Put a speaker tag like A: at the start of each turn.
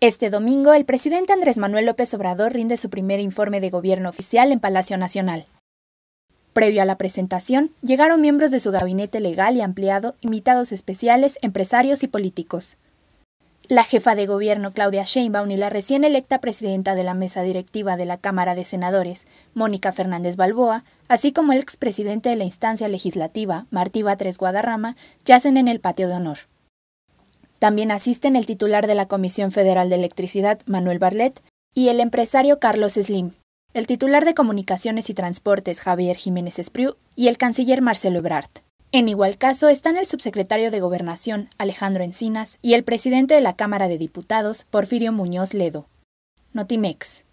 A: Este domingo, el presidente Andrés Manuel López Obrador rinde su primer informe de gobierno oficial en Palacio Nacional. Previo a la presentación, llegaron miembros de su gabinete legal y ampliado, invitados especiales, empresarios y políticos. La jefa de gobierno Claudia Sheinbaum y la recién electa presidenta de la mesa directiva de la Cámara de Senadores, Mónica Fernández Balboa, así como el expresidente de la instancia legislativa, Martí Batres Guadarrama, yacen en el patio de honor. También asisten el titular de la Comisión Federal de Electricidad, Manuel Barlet, y el empresario Carlos Slim, el titular de Comunicaciones y Transportes, Javier Jiménez Espriu, y el canciller Marcelo Ebrard. En igual caso están el subsecretario de Gobernación, Alejandro Encinas, y el presidente de la Cámara de Diputados, Porfirio Muñoz Ledo. Notimex.